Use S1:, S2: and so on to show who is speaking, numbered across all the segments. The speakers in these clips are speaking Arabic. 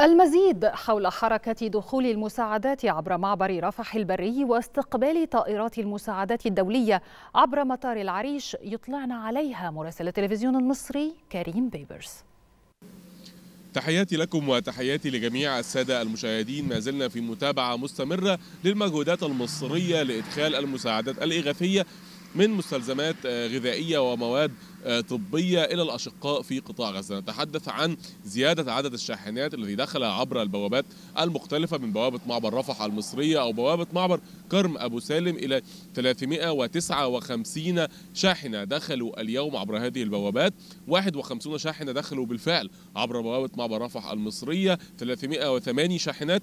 S1: المزيد حول حركة دخول المساعدات عبر معبر رفح البري واستقبال طائرات المساعدات الدولية عبر مطار العريش يطلعنا عليها مراسل التلفزيون المصري كريم بيبرز
S2: تحياتي لكم وتحياتي لجميع السادة المشاهدين ما زلنا في متابعة مستمرة للمجهودات المصرية لإدخال المساعدات الإغاثية من مستلزمات آه، غذائيه ومواد آه، طبية إلى الأشقاء في قطاع غزة نتحدث عن زيادة عدد الشاحنات الذي دخل عبر البوابات المختلفة من بوابة معبر رفح المصرية أو بوابة معبر كرم أبو سالم إلى 359 شاحنة دخلوا اليوم عبر هذه البوابات 51 شاحنة دخلوا بالفعل عبر بوابة معبر رفح المصرية 308 شاحنات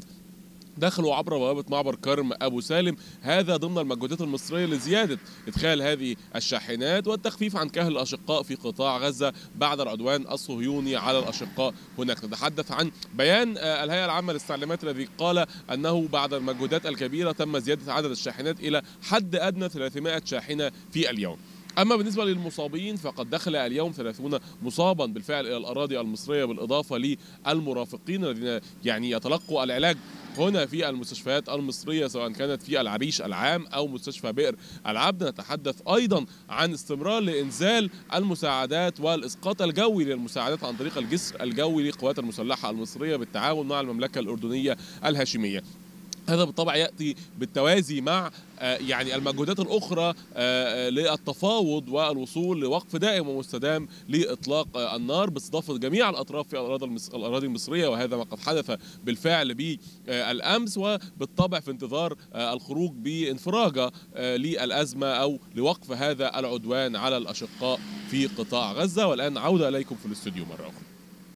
S2: دخلوا عبر بوابة معبر كرم أبو سالم هذا ضمن المجهودات المصرية لزيادة إدخال هذه الشاحنات والتخفيف عن كاهل الأشقاء في قطاع غزة بعد العدوان الصهيوني على الأشقاء هناك نتحدث عن بيان آه، الهيئة العامة للتعليمات الذي قال أنه بعد المجهودات الكبيرة تم زيادة عدد الشاحنات إلى حد أدنى 300 شاحنة في اليوم أما بالنسبة للمصابين فقد دخل اليوم 30 مصابا بالفعل إلى الأراضي المصرية بالإضافة للمرافقين الذين يعني يتلقوا العلاج هنا في المستشفيات المصرية سواء كانت في العريش العام أو مستشفى بئر العبد نتحدث أيضا عن استمرار لإنزال المساعدات والإسقاط الجوي للمساعدات عن طريق الجسر الجوي للقوات المسلحة المصرية بالتعاون مع المملكة الأردنية الهاشمية هذا بالطبع ياتي بالتوازي مع آه، يعني المجهودات الاخرى آه، آه، للتفاوض والوصول لوقف دائم ومستدام لاطلاق النار باستضافه جميع الاطراف في الاراضي المصريه وهذا ما قد حدث بالفعل بالامس وبالطبع في انتظار الخروج بانفراجه للازمه او لوقف هذا العدوان على الاشقاء في قطاع غزه والان عوده اليكم في الاستوديو مره اخرى